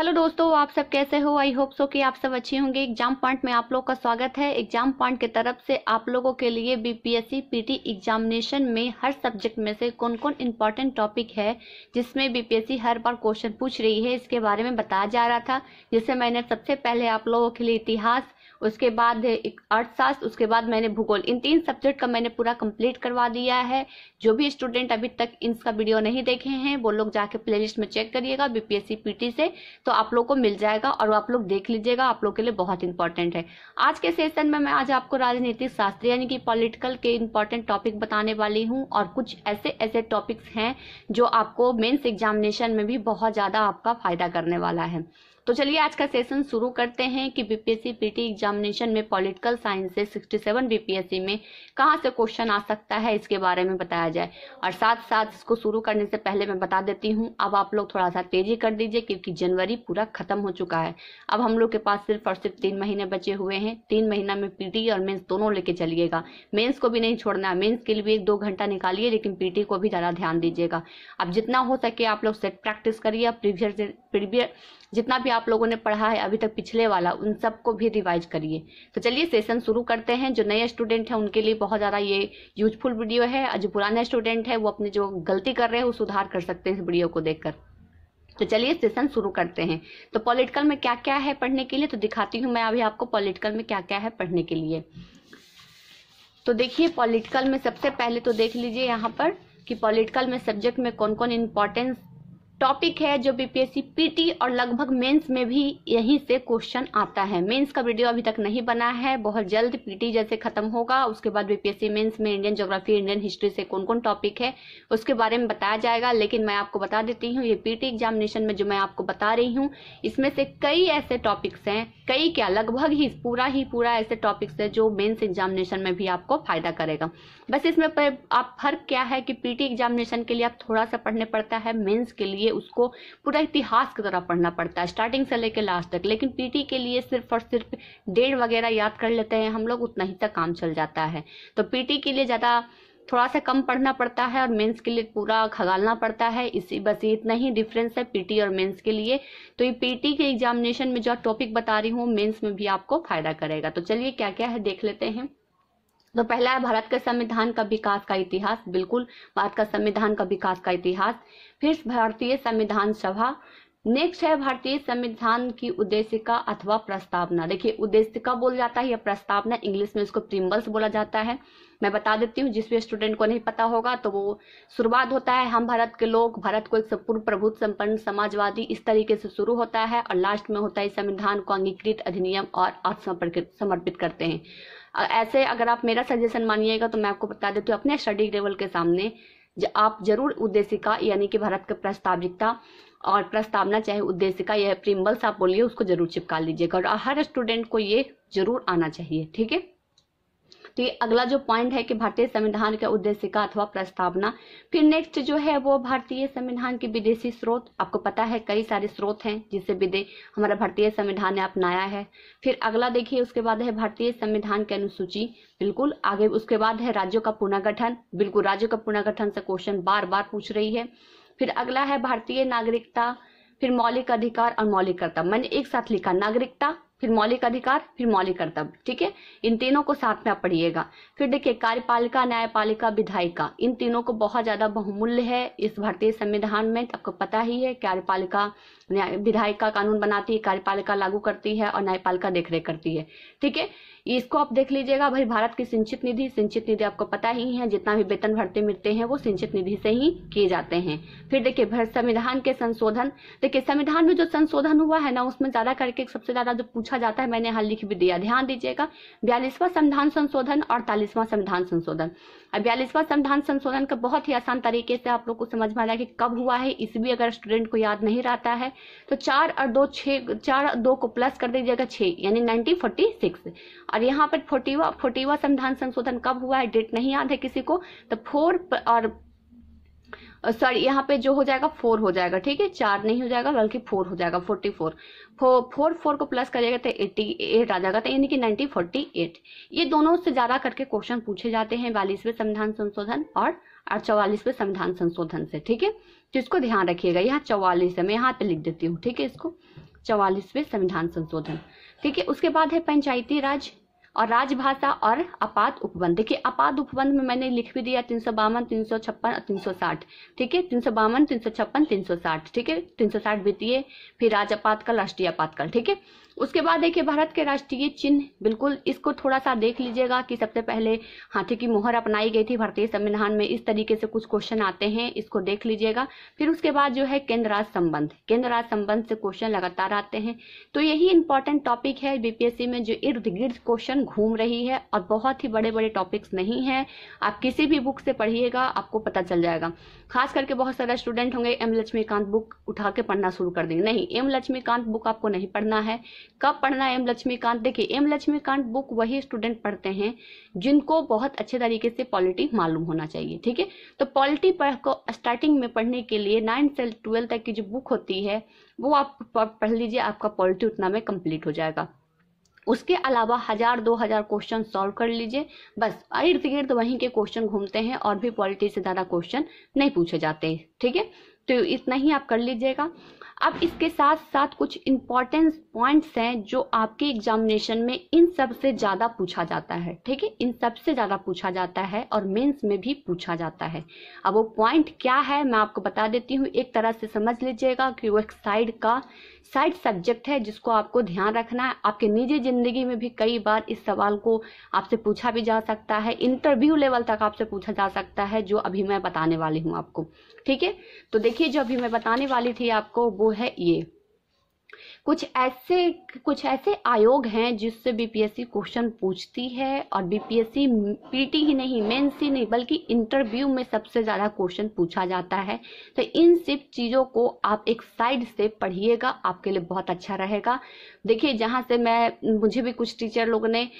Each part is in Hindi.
हेलो दोस्तों आप सब कैसे हो आई होप सो कि आप सब अच्छे होंगे एग्जाम पॉइंट में आप लोग का स्वागत है एग्जाम पॉइंट की तरफ से आप लोगों के लिए बीपीएससी पीटी एग्जामिनेशन में हर सब्जेक्ट में से कौन कौन इम्पोर्टेंट टॉपिक है जिसमें बीपीएससी हर बार क्वेश्चन पूछ रही है इसके बारे में बताया जा रहा था जिसे मैंने सबसे पहले आप लोगों के लिए इतिहास उसके बाद अर्थशास्त्र उसके बाद मैंने भूगोल इन तीन सब्जेक्ट का मैंने पूरा कंप्लीट करवा दिया है जो भी स्टूडेंट अभी तक इनका वीडियो नहीं देखे हैं वो लोग जाके प्ले में चेक करिएगा बीपीएससी पीटी से तो आप लोग को मिल जाएगा और आप लोग देख लीजिएगा आप लोग के लिए बहुत इंपॉर्टेंट है आज के सेशन में मैं आज आपको राजनीतिक शास्त्र यानी कि पॉलिटिकल के इंपॉर्टेंट टॉपिक बताने वाली हूँ और कुछ ऐसे ऐसे टॉपिक्स हैं जो आपको मेन्स एग्जामिनेशन में भी बहुत ज़्यादा आपका फायदा करने वाला है तो चलिए आज का सेशन शुरू करते हैं कि बीपीएससी पीटी एग्जामिनेशन में पॉलिटिकल साइंस से 67 बीपीएससी में कहां से क्वेश्चन आ सकता है इसके बारे में बताया जाए और साथ साथ इसको शुरू करने से पहले मैं बता देती हूँ अब आप लोग थोड़ा सा तेजी कर दीजिए क्योंकि जनवरी पूरा खत्म हो चुका है अब हम लोग के पास सिर्फ और सिर्फ तीन महीने बचे हुए हैं तीन महीना में पीटी और मेन्स दोनों लेके चलिएगा मेन्स को भी नहीं छोड़ना मेन्स के लिए भी एक दो घंटा निकालिए लेकिन पीटी को भी ज़्यादा ध्यान दीजिएगा अब जितना हो सके आप लोग सेट प्रैक्टिस करिए प्रीवियस जितना भी आप लोगों ने पढ़ा है अभी तक पिछले वाला उन सबको भी रिवाइज करिए तो चलिए सेशन शुरू करते हैं जो नए स्टूडेंट हैं उनके लिए बहुत ज़्यादा ये यूजफुल वीडियो है और जो पुराने स्टूडेंट है वो अपने जो गलती कर रहे हैं वो सुधार कर सकते हैं इस वीडियो को देखकर तो चलिए सेशन शुरू करते हैं तो पॉलिटिकल में क्या क्या है पढ़ने के लिए तो दिखाती हूँ मैं अभी आपको पॉलिटिकल में क्या क्या है पढ़ने के लिए तो देखिए पॉलिटिकल में सबसे पहले तो देख लीजिए यहाँ पर कि पॉलिटिकल में सब्जेक्ट में कौन कौन इम्पोर्टेंस टॉपिक है जो बीपीएससी पीटी और लगभग मेंस में भी यहीं से क्वेश्चन आता है मेंस का वीडियो अभी तक नहीं बना है बहुत जल्द पीटी जैसे खत्म होगा उसके बाद बीपीएससी मेंस में इंडियन ज्योग्राफी इंडियन हिस्ट्री से कौन कौन टॉपिक है उसके बारे में बताया जाएगा लेकिन मैं आपको बता देती हूँ ये पीटी एग्जामिनेशन में जो मैं आपको बता रही हूँ इसमें से कई ऐसे टॉपिक्स हैं कई क्या लगभग ही पूरा ही पूरा ऐसे टॉपिक्स है जो मेन्स एग्जामिनेशन में भी आपको फायदा करेगा बस इसमें आप फर्क क्या है कि पीटी एग्जामिनेशन के लिए आप थोड़ा सा पढ़ने पड़ता है मेन्स के लिए लिए उसको पूरा इतिहास की तरह पढ़ना पड़ता है स्टार्टिंग से लेकर लास्ट तक लेकिन पीटी के लिए सिर्फ और सिर्फ डेट वगैरह याद कर लेते हैं हम लोग उतना ही तक काम चल जाता है तो पीटी के लिए ज़्यादा थोड़ा सा कम पढ़ना पड़ता है और मेंस के लिए पूरा खगालना पड़ता है इसी बस इतना ही डिफरेंस है पीटी और मेंस के लिए तो ये पीटी के एग्जामिनेशन में जो टॉपिक बता रही हूँ मेंस में भी आपको फायदा करेगा तो चलिए क्या क्या है देख लेते हैं तो पहला है भारत के संविधान का विकास का इतिहास बिल्कुल भारत का संविधान का विकास का इतिहास फिर भारतीय संविधान सभा नेक्स्ट है भारतीय संविधान की उद्देशिका अथवा प्रस्तावना देखिए उद्देशिका बोल जाता है या प्रस्तावना इंग्लिश में इसको प्रिम्बल्स बोला जाता है मैं बता देती हूँ जिस भी स्टूडेंट को नहीं पता होगा तो वो शुरुआत होता है हम भारत के लोग भारत को एक पूर्व प्रभुत्व संपन्न समाजवादी इस तरीके से शुरू होता है और लास्ट में होता है संविधान को अंगीकृत अधिनियम और आत्मसमर्पित करते हैं ऐसे अगर आप मेरा सजेशन मानिएगा तो मैं आपको बता देती हूँ अपने स्टडी लेवल के सामने आप जरूर उद्देशिका यानी कि भारत का प्रस्ताविकता और प्रस्तावना चाहे का यह प्रिम्बल्स आप बोलिए उसको जरूर चिपका लीजिएगा और हर स्टूडेंट को ये जरूर आना चाहिए ठीक है तो ये अगला जो पॉइंट है कि भारतीय संविधान का का अथवा प्रस्तावना फिर नेक्स्ट जो है वो भारतीय संविधान के विदेशी स्रोत आपको पता है कई सारे स्रोत हैं जिसे विदेश हमारा भारतीय संविधान ने अपनाया है फिर अगला देखिए उसके बाद है भारतीय संविधान की अनुसूची बिल्कुल आगे उसके बाद है राज्यों का पुनर्गठन बिल्कुल राज्यों का पुनर्गठन से क्वेश्चन बार बार पूछ रही है फिर अगला है भारतीय नागरिकता फिर मौलिक अधिकार और मौलिक कर्तव्य मैंने एक साथ लिखा नागरिकता फिर मौलिक अधिकार फिर मौलिक कर्तव्य ठीक है इन तीनों को साथ में आप पढ़िएगा फिर देखिए कार्यपालिका न्यायपालिका विधायिका इन तीनों को बहुत ज्यादा बहुमूल्य है इस भारतीय संविधान में तो आपको पता ही है कार्यपालिका न्याय विधायिका कानून बनाती है कार्यपालिका लागू करती है और न्यायपालिका देखरेख करती है ठीक है इसको आप देख लीजिएगा भाई भारत की सिंचित निधि सिंचित निधि आपको पता ही है जितना भी वेतन भरते मिलते हैं वो सिंचित निधि से ही किए जाते हैं फिर देखिए संविधान के संशोधन देखिए संविधान में जो संशोधन हुआ है ना उसमें ज्यादा करके सबसे ज्यादा जो पूछा जाता है मैंने यहाँ लिख भी दिया ध्यान दीजिएगा बयालीसवां संविधान संशोधन और तालीसवां संविधान संशोधन अब बयालीसवां संविधान संशोधन का बहुत ही आसान तरीके से आप लोग को समझ में आ कि कब हुआ है इस भी अगर स्टूडेंट को याद नहीं रहता है तो चार और दो छः चार दो को प्लस कर दीजिएगा छह यानी नाइनटीन फोर्टी सिक्स और अब यहाँ पर फोर्टीवा फोर्टीवा संविधान संशोधन कब हुआ है डेट नहीं याद है किसी को तो फोर और सॉरी यहाँ पे जो हो जाएगा फोर हो जाएगा ठीक है चार नहीं हो जाएगा बल्कि फोर हो जाएगा फोर्टी फोर फोर फोर को प्लस करेगा तो एट्टी एट आ जाएगा तो यानी कि नाइनटीन फोर्टी एट ये दोनों से ज्यादा करके क्वेश्चन पूछे जाते हैं बयालीसवें संविधान संशोधन और चौवालीसवें संविधान संशोधन से ठीक है तो इसको ध्यान रखिएगा यहाँ चौवालीस है मैं यहाँ पे लिख देती हूँ ठीक है इसको चौवालीसवें संविधान संशोधन ठीक है उसके बाद है पंचायती राज और राजभाषा और आपात उपबंध देखिए आपात उपबंध में मैंने लिख भी दिया तीन सौ बावन तीन सौ छप्पन और तीन सौ साठ ठीक है तीन सौ बावन तीन सौ छप्पन तीन सौ साठ ठीक है तीन सौ साठ वित्तीय फिर राज आपातकाल राष्ट्रीय आपातकाल ठीक है उसके बाद देखिए भारत के राष्ट्रीय चिन्ह बिल्कुल इसको थोड़ा सा देख लीजिएगा कि सबसे पहले हाथी की मोहर अपनाई गई थी भारतीय संविधान में इस तरीके से कुछ क्वेश्चन आते हैं इसको देख लीजिएगा फिर उसके बाद जो है केंद्र राज संबंध केंद्र राज संबंध से क्वेश्चन लगातार आते हैं तो यही इंपॉर्टेंट टॉपिक है बीपीएससी में जो इर्द गिर्द क्वेश्चन घूम रही है और बहुत ही बड़े बड़े टॉपिक्स नहीं है आप किसी भी बुक से पढ़िएगा आपको पता चल जाएगा खास करके बहुत सारे स्टूडेंट होंगे एम लक्ष्मीकांत बुक उठा के पढ़ना शुरू कर देंगे नहीं एम लक्ष्मीकांत बुक आपको नहीं पढ़ना है कब पढ़ना एम लक्ष्मीकांत देखिए एम लक्ष्मीकांत बुक वही स्टूडेंट पढ़ते हैं जिनको बहुत अच्छे तरीके से पॉलिटी मालूम होना चाहिए ठीक है तो पॉलिटी को स्टार्टिंग में पढ़ने के लिए नाइन्थ से ट्वेल्थ तक की जो बुक होती है वो आप पढ़ लीजिए आपका पॉलिटी उतना में कम्प्लीट हो जाएगा उसके अलावा हजार दो हजार क्वेश्चन सॉल्व कर लीजिए बस इर्द गिर्द वहीं के क्वेश्चन घूमते हैं और भी पॉलिटी से ज़्यादा क्वेश्चन नहीं पूछे जाते ठीक है तो इतना ही आप कर लीजिएगा अब इसके साथ साथ कुछ इंपॉर्टेंट पॉइंट्स हैं जो आपके एग्जामिनेशन में इन सबसे ज़्यादा पूछा जाता है ठीक है इन सबसे ज़्यादा पूछा जाता है और मेंस में भी पूछा जाता है अब वो पॉइंट क्या है मैं आपको बता देती हूँ एक तरह से समझ लीजिएगा कि वेबसाइट का साइड सब्जेक्ट है जिसको आपको ध्यान रखना है आपके निजी जिंदगी में भी कई बार इस सवाल को आपसे पूछा भी जा सकता है इंटरव्यू लेवल तक आपसे पूछा जा सकता है जो अभी मैं बताने वाली हूँ आपको ठीक है तो देखिए जो अभी मैं बताने वाली थी आपको वो है ये कुछ ऐसे कुछ ऐसे आयोग हैं जिससे बीपीएससी क्वेश्चन पूछती है और बीपीएससी पीटी ही नहीं मेंस ही नहीं बल्कि इंटरव्यू में सबसे ज़्यादा क्वेश्चन पूछा जाता है तो इन सब चीज़ों को आप एक साइड से पढ़िएगा आपके लिए बहुत अच्छा रहेगा देखिए जहाँ से मैं मुझे भी कुछ टीचर लोगों ने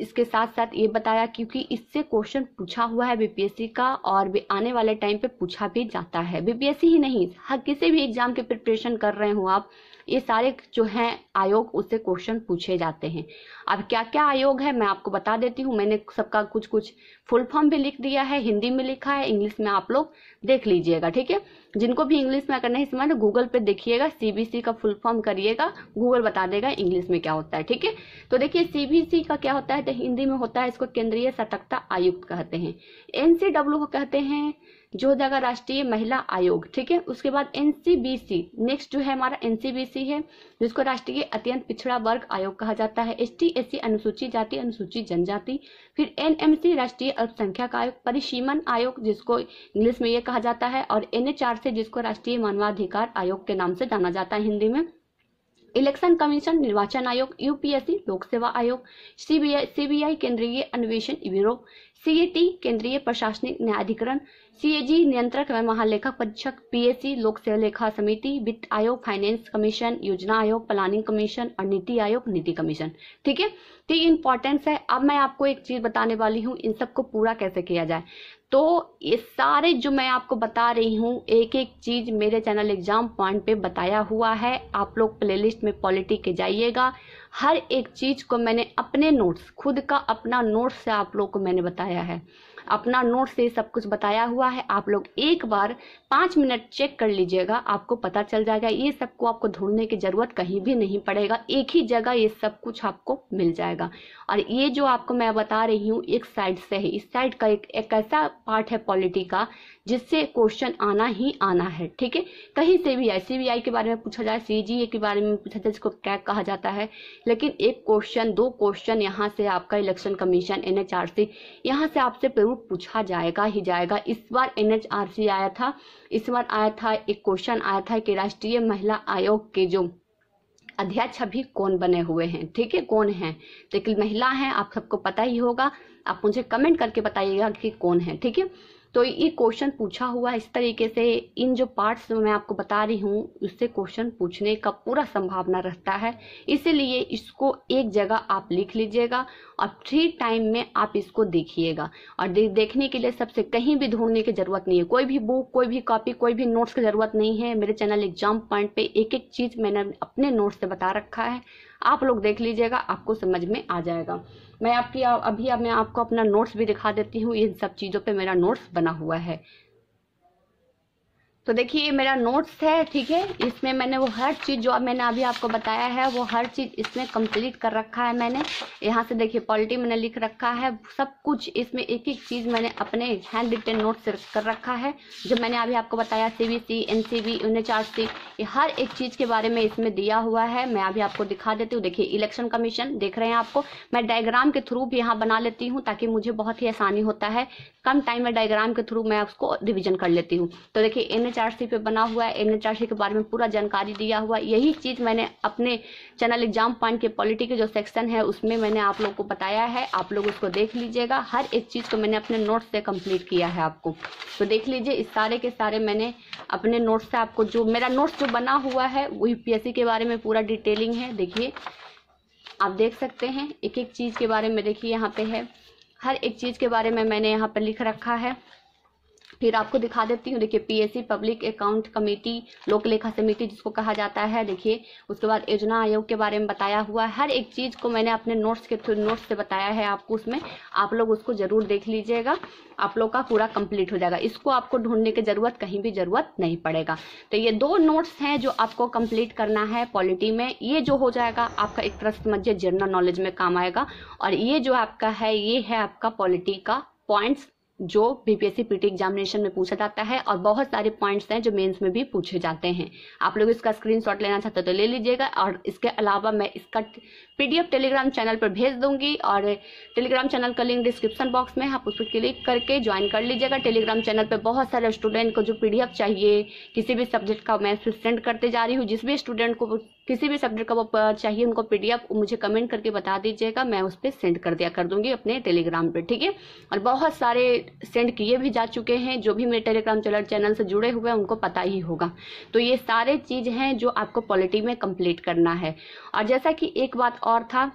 इसके साथ साथ ये बताया क्योंकि इससे क्वेश्चन पूछा हुआ है बीपीएससी का और भी आने वाले टाइम पे पूछा भी जाता है बीपीएससी ही नहीं हर किसी भी एग्जाम के प्रिपरेशन कर रहे हो आप ये सारे जो है आयोग उससे क्वेश्चन पूछे जाते हैं अब क्या क्या आयोग है मैं आपको बता देती हूँ मैंने सबका कुछ कुछ फुल फॉर्म भी लिख दिया है हिंदी में लिखा है इंग्लिश में आप लोग देख लीजिएगा ठीक है जिनको भी इंग्लिश में करना है समझ गूगल पे देखिएगा सीबीसी का फुल फॉर्म करिएगा गूगल बता देगा इंग्लिश में क्या होता है ठीक है तो देखिए सीबीसी का क्या होता है तो हिंदी में होता है इसको केंद्रीय सतर्कता आयुक्त कहते हैं एनसीडब्ल्यू को कहते हैं जो हो जाएगा राष्ट्रीय महिला आयोग ठीक है उसके बाद एनसीबीसी नेक्स्ट जो है हमारा एनसीबीसी है जिसको राष्ट्रीय अत्यंत पिछड़ा वर्ग आयोग कहा जाता है एस टी अनुसूचित जाति अनुसूचित जनजाति फिर एनएमसी राष्ट्रीय अल्पसंख्यक आयोग परिसीमन आयोग जिसको इंग्लिश में ये कहा जाता है और एन से जिसको राष्ट्रीय मानवाधिकार आयोग के नाम से जाना जाता है हिंदी में इलेक्शन कमीशन निर्वाचन आयोग यूपीएससी लोक सेवा आयोग सीबीआई सीबीआई केंद्रीय अन्वेषण ब्यूरो सीएटी केंद्रीय प्रशासनिक न्यायाधिकरण सीएजी नियंत्रक एवं महालेखा परीक्षक पीएससी लोक सेवा लेखा समिति वित्त आयोग फाइनेंस कमीशन योजना आयोग प्लानिंग कमीशन और नीति आयोग नीति कमीशन ठीक है तो ये इंपॉर्टेंस है अब मैं आपको एक चीज बताने वाली हूँ इन सबको पूरा कैसे किया जाए तो ये सारे जो मैं आपको बता रही हूँ एक एक चीज मेरे चैनल एग्जाम पॉइंट पे बताया हुआ है आप लोग प्लेलिस्ट में पॉलिटी के जाइएगा हर एक चीज को मैंने अपने नोट्स खुद का अपना नोट्स से आप लोग को मैंने बताया है अपना नोट से सब कुछ बताया हुआ है आप लोग एक बार पाँच मिनट चेक कर लीजिएगा आपको पता चल जाएगा ये सब को आपको ढूंढने की ज़रूरत कहीं भी नहीं पड़ेगा एक ही जगह ये सब कुछ आपको मिल जाएगा और ये जो आपको मैं बता रही हूँ एक साइड से है इस साइड का एक, एक ऐसा पार्ट है पॉलिटी का जिससे क्वेश्चन आना ही आना है ठीक है कहीं से भी आए सीबीआई के बारे में पूछा जाए सीजीए के बारे में पूछा जाए जिसको क्या कहा जाता है लेकिन एक क्वेश्चन दो क्वेश्चन यहाँ से आपका election commission N H R C यहाँ से आपसे जरूर पूछा जाएगा ही जाएगा इस बार एन एच आर सी आया था इस बार आया था एक क्वेश्चन आया था कि राष्ट्रीय महिला आयोग के जो अध्यक्ष अभी कौन बने हुए हैं ठीक है कौन है लेकिन तो महिला है आप सबको पता ही होगा आप मुझे कमेंट करके बताइएगा कि कौन है ठीक है तो ये क्वेश्चन पूछा हुआ इस तरीके से इन जो पार्ट्स मैं आपको बता रही हूँ उससे क्वेश्चन पूछने का पूरा संभावना रहता है इसीलिए इसको एक जगह आप लिख लीजिएगा और फ्री टाइम में आप इसको देखिएगा और दे, देखने के लिए सबसे कहीं भी ढूंढने की जरूरत नहीं है कोई भी बुक कोई भी कॉपी कोई भी नोट्स की जरूरत नहीं है मेरे चैनल एग्जाम पॉइंट पे एक एक चीज मैंने अपने नोट्स से बता रखा है आप लोग देख लीजिएगा आपको समझ में आ जाएगा मैं आपकी अभी अब मैं आपको अपना नोट्स भी दिखा देती हूँ इन सब चीज़ों पे मेरा नोट्स बना हुआ है तो देखिए ये मेरा नोट्स है ठीक है इसमें मैंने वो हर चीज़ जो मैंने अभी आपको बताया है वो हर चीज़ इसमें कंप्लीट कर रखा है मैंने यहाँ से देखिए पॉलिटी मैंने लिख रखा है सब कुछ इसमें एक एक चीज़ मैंने अपने हैंड रिटेन नोट से कर रखा है जो मैंने अभी आपको बताया C B C N C B U N H R C ये हर एक चीज़ के बारे में इसमें दिया हुआ है मैं अभी आपको दिखा देती हूँ देखिए इलेक्शन कमीशन देख रहे हैं आपको मैं डायग्राम के थ्रू भी यहाँ बना लेती हूँ ताकि मुझे बहुत ही आसानी होता है कम टाइम में डायग्राम के थ्रू मैं उसको रिविजन कर लेती हूँ तो देखिए एन एच एनएचआरसी पे बना हुआ है एनएचआरसी के बारे में पूरा जानकारी दिया हुआ है यही चीज़ मैंने अपने चैनल एग्जाम पॉइंट के पॉलिटी के जो सेक्शन है उसमें मैंने आप लोगों को बताया है आप लोग उसको देख लीजिएगा हर एक चीज़ को मैंने अपने नोट से कंप्लीट किया है आपको तो देख लीजिए इस सारे के सारे मैंने अपने नोट से आपको जो मेरा नोट जो बना हुआ है वो यूपीएससी के बारे में पूरा डिटेलिंग है देखिए आप देख सकते हैं एक एक चीज़ के बारे में देखिए यहाँ पे है हर एक चीज़ के बारे में मैंने यहाँ पर लिख रखा है फिर आपको दिखा देती हूँ देखिए पीएससी पब्लिक अकाउंट कमेटी लोक लेखा समिति जिसको कहा जाता है देखिए उसके बाद योजना आयोग के बारे में बताया हुआ है हर एक चीज़ को मैंने अपने नोट्स के थ्रू नोट्स से बताया है आपको उसमें आप लोग उसको ज़रूर देख लीजिएगा आप लोग का पूरा कंप्लीट हो जाएगा इसको आपको ढूंढने की ज़रूरत कहीं भी ज़रूरत नहीं पड़ेगा तो ये दो नोट्स हैं जो आपको कंप्लीट करना है पॉलिटी में ये जो हो जाएगा आपका एक प्रश्न मध्य जनरल नॉलेज में काम आएगा और ये जो आपका है ये है आपका पॉलिटी का पॉइंट्स जो बीपीएससी पीटी एग्जामिनेशन में पूछा जाता है और बहुत सारे पॉइंट्स हैं जो मेंस में भी पूछे जाते हैं आप लोग इसका स्क्रीनशॉट लेना चाहते हो तो ले लीजिएगा और इसके अलावा मैं इसका पीडीएफ टेलीग्राम चैनल पर भेज दूंगी और टेलीग्राम चैनल का लिंक डिस्क्रिप्शन बॉक्स में आप उस पर क्लिक करके ज्वाइन कर लीजिएगा टेलीग्राम चैनल पर बहुत सारे स्टूडेंट को जो पी चाहिए किसी भी सब्जेक्ट का मैं सेंड करते जा रही हूँ जिस भी स्टूडेंट को किसी भी सब्जेक्ट का वो चाहिए उनको पीडीएफ मुझे कमेंट करके बता दीजिएगा मैं उस पर सेंड कर दिया कर दूंगी अपने टेलीग्राम पे ठीक है और बहुत सारे सेंड किए भी जा चुके हैं जो भी मेरे टेलीग्राम चैनल चैनल से जुड़े हुए हैं उनको पता ही होगा तो ये सारे चीज़ हैं जो आपको पॉलिटी में कंप्लीट करना है और जैसा कि एक बात और था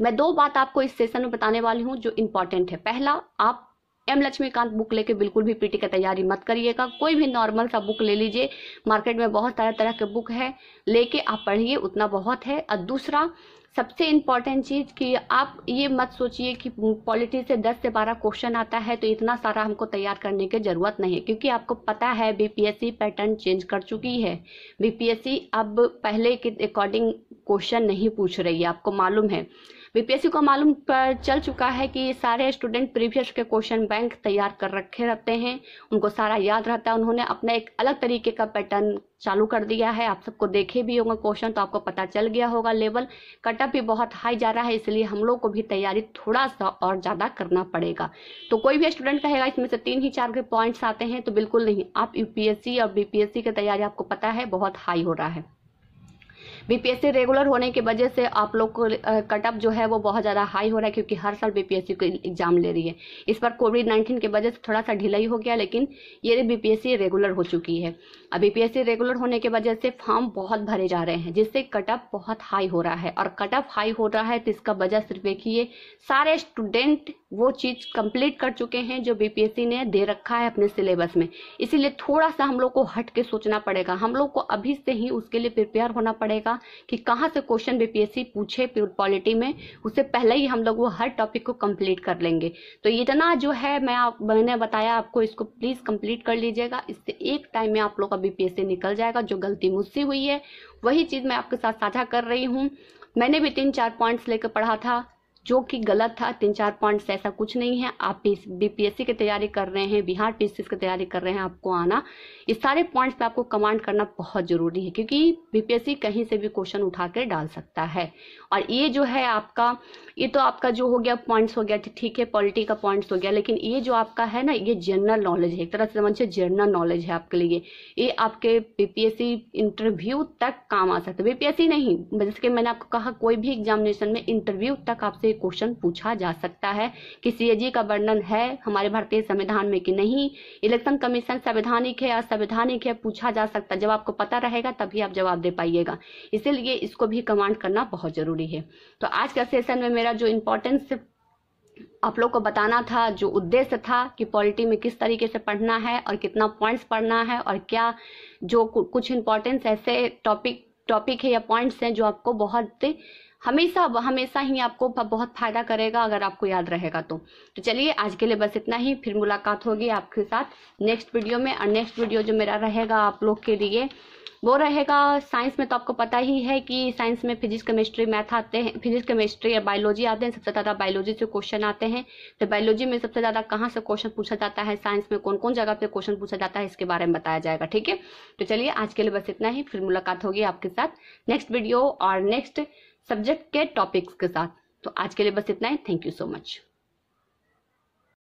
मैं दो बात आपको इस सेशन में बताने वाली हूँ जो इम्पॉर्टेंट है पहला आप एम लक्ष्मीकांत बुक लेके बिल्कुल भी पीटी का तैयारी मत करिएगा कोई भी नॉर्मल सा बुक ले लीजिए मार्केट में बहुत तरह तरह के बुक है लेके आप पढ़िए उतना बहुत है और दूसरा सबसे इम्पॉर्टेंट चीज़ कि आप ये मत सोचिए कि पॉलिटी से 10 से 12 क्वेश्चन आता है तो इतना सारा हमको तैयार करने की ज़रूरत नहीं है क्योंकि आपको पता है बीपीएससी पैटर्न चेंज कर चुकी है बीपीएससी अब पहले के अकॉर्डिंग क्वेश्चन नहीं पूछ रही है आपको मालूम है बीपीएससी को मालूम चल चुका है कि सारे स्टूडेंट प्रीवियस के क्वेश्चन बैंक तैयार कर रखे रहते हैं उनको सारा याद रहता है उन्होंने अपना एक अलग तरीके का पैटर्न चालू कर दिया है आप सबको देखे भी होंगे क्वेश्चन तो आपको पता चल गया होगा लेवल कटअप भी बहुत हाई जा रहा है इसलिए हम लोग को भी तैयारी थोड़ा सा और ज़्यादा करना पड़ेगा तो कोई भी स्टूडेंट कहेगा इसमें से तीन ही चार के पॉइंट्स आते हैं तो बिल्कुल नहीं आप यूपीएससी और बीपीएससी की तैयारी आपको पता है बहुत हाई हो रहा है बीपीएससी रेगुलर होने की वजह से आप लोग को कटअप जो है वो बहुत ज़्यादा हाई हो रहा है क्योंकि हर साल बीपीएससी को एग्जाम ले रही है इस बार कोविड नाइन्टीन की वजह से थोड़ा सा ढिलाई हो गया लेकिन ये बीपीएससी रेगुलर हो चुकी है अब बीपीएससी रेगुलर होने की वजह से फॉर्म बहुत भरे जा रहे हैं जिससे कटअप बहुत हाई हो रहा है और कटअप हाई हो रहा है तो इसका वजह सिर्फ एक ही है सारे स्टूडेंट वो चीज कंप्लीट कर चुके हैं जो बीपीएससी ने दे रखा है अपने सिलेबस में इसीलिए थोड़ा सा हम लोग को हट के सोचना पड़ेगा हम लोग को अभी से ही उसके लिए प्रिपेयर होना पड़ेगा कि कहाँ से क्वेश्चन बीपीएससी पूछे पॉलिटी में उससे पहले ही हम लोग वो हर टॉपिक को कंप्लीट कर लेंगे तो इतना जो है मैं आप मैंने बताया आपको इसको प्लीज कंप्लीट कर लीजिएगा इससे एक टाइम में आप लोग का बीपीएससी निकल जाएगा जो गलती मुझसे हुई है वही चीज मैं आपके साथ साझा कर रही हूँ मैंने भी तीन चार पॉइंट्स लेकर पढ़ा था जो कि गलत था तीन चार पॉइंट्स ऐसा कुछ नहीं है आप बीपीएससी की तैयारी कर रहे हैं बिहार पीसीएस की तैयारी कर रहे हैं आपको आना इस सारे पॉइंट्स पे आपको कमांड करना बहुत जरूरी है क्योंकि बीपीएससी कहीं से भी क्वेश्चन उठा कर डाल सकता है और ये जो है आपका ये तो आपका जो हो गया पॉइंट्स हो गया ठीक है पॉलिटी का पॉइंट्स हो गया लेकिन ये जो आपका है ना ये जनरल नॉलेज है एक तरह से समझिए जनरल नॉलेज है आपके लिए ये आपके बीपीएससी इंटरव्यू तक काम आ सकता है बीपीएससी नहीं जैसे कि मैंने आपको कहा कोई भी एग्जामिनेशन में इंटरव्यू तक आपसे से क्वेश्चन पूछा जा सकता है कि सीएजी का वर्णन है हमारे भारतीय संविधान में कि नहीं इलेक्शन कमीशन संवैधानिक है असंवैधानिक है पूछा जा सकता है जब आपको पता रहेगा तभी आप जवाब दे पाइएगा इसीलिए इसको भी कमांड करना बहुत जरूरी है तो आज का सेशन में मेरा जो इम्पोर्टेंस आप लोग को बताना था जो उद्देश्य था कि पॉलिटी में किस तरीके से पढ़ना है और कितना पॉइंट्स पढ़ना है और क्या जो कुछ इम्पोर्टेंस ऐसे टॉपिक टॉपिक है या पॉइंट्स हैं जो आपको बहुत हमेशा हमेशा ही आपको बहुत फायदा करेगा अगर आपको याद रहेगा तो तो चलिए आज के लिए बस इतना ही फिर मुलाकात होगी आपके साथ नेक्स्ट वीडियो में और नेक्स्ट वीडियो जो मेरा रहेगा आप लोग के लिए वो रहेगा साइंस में तो आपको पता ही है कि साइंस में फिजिक्स केमिस्ट्री मैथ आते हैं फिजिक्स केमिस्ट्री या बायोलॉजी आते हैं सबसे ज़्यादा बायोलॉजी से क्वेश्चन आते हैं तो बायोलॉजी में सबसे ज़्यादा कहाँ से क्वेश्चन पूछा जाता है साइंस में कौन कौन जगह पे क्वेश्चन पूछा जाता है इसके बारे में बताया जाएगा ठीक है तो चलिए आज के लिए बस इतना ही फिर मुलाकात होगी आपके साथ नेक्स्ट वीडियो और नेक्स्ट सब्जेक्ट के टॉपिक्स के साथ तो आज के लिए बस इतना ही थैंक यू सो मच